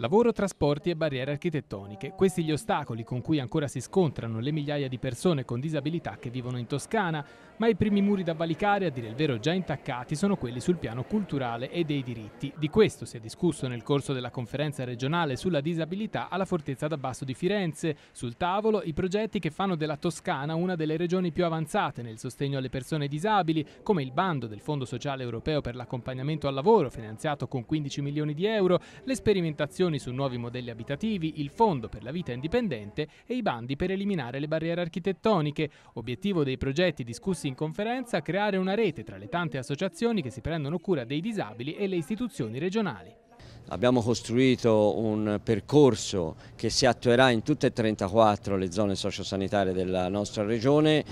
Lavoro, trasporti e barriere architettoniche. Questi gli ostacoli con cui ancora si scontrano le migliaia di persone con disabilità che vivono in Toscana, ma i primi muri da valicare, a dire il vero già intaccati, sono quelli sul piano culturale e dei diritti. Di questo si è discusso nel corso della conferenza regionale sulla disabilità alla Fortezza d'Abbasso di Firenze. Sul tavolo i progetti che fanno della Toscana una delle regioni più avanzate nel sostegno alle persone disabili, come il bando del Fondo Sociale Europeo per l'accompagnamento al lavoro, finanziato con 15 milioni di euro, l'esperimentazione consultazioni su nuovi modelli abitativi, il Fondo per la vita indipendente e i bandi per eliminare le barriere architettoniche. Obiettivo dei progetti discussi in conferenza creare una rete tra le tante associazioni che si prendono cura dei disabili e le istituzioni regionali. Abbiamo costruito un percorso che si attuerà in tutte e 34 le zone sociosanitarie della nostra regione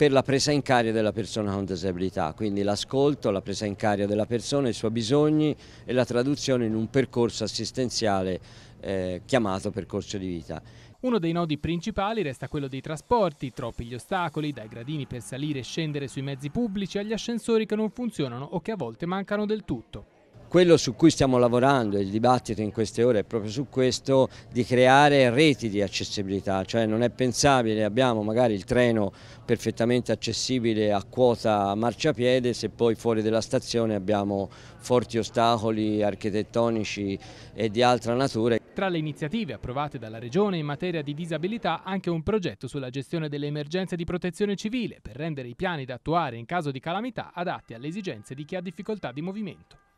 per la presa in carico della persona con disabilità, quindi l'ascolto, la presa in carico della persona, i suoi bisogni e la traduzione in un percorso assistenziale eh, chiamato percorso di vita. Uno dei nodi principali resta quello dei trasporti, troppi gli ostacoli, dai gradini per salire e scendere sui mezzi pubblici agli ascensori che non funzionano o che a volte mancano del tutto. Quello su cui stiamo lavorando e il dibattito in queste ore è proprio su questo di creare reti di accessibilità, cioè non è pensabile, abbiamo magari il treno perfettamente accessibile a quota marciapiede se poi fuori della stazione abbiamo forti ostacoli architettonici e di altra natura. Tra le iniziative approvate dalla Regione in materia di disabilità anche un progetto sulla gestione delle emergenze di protezione civile per rendere i piani da attuare in caso di calamità adatti alle esigenze di chi ha difficoltà di movimento.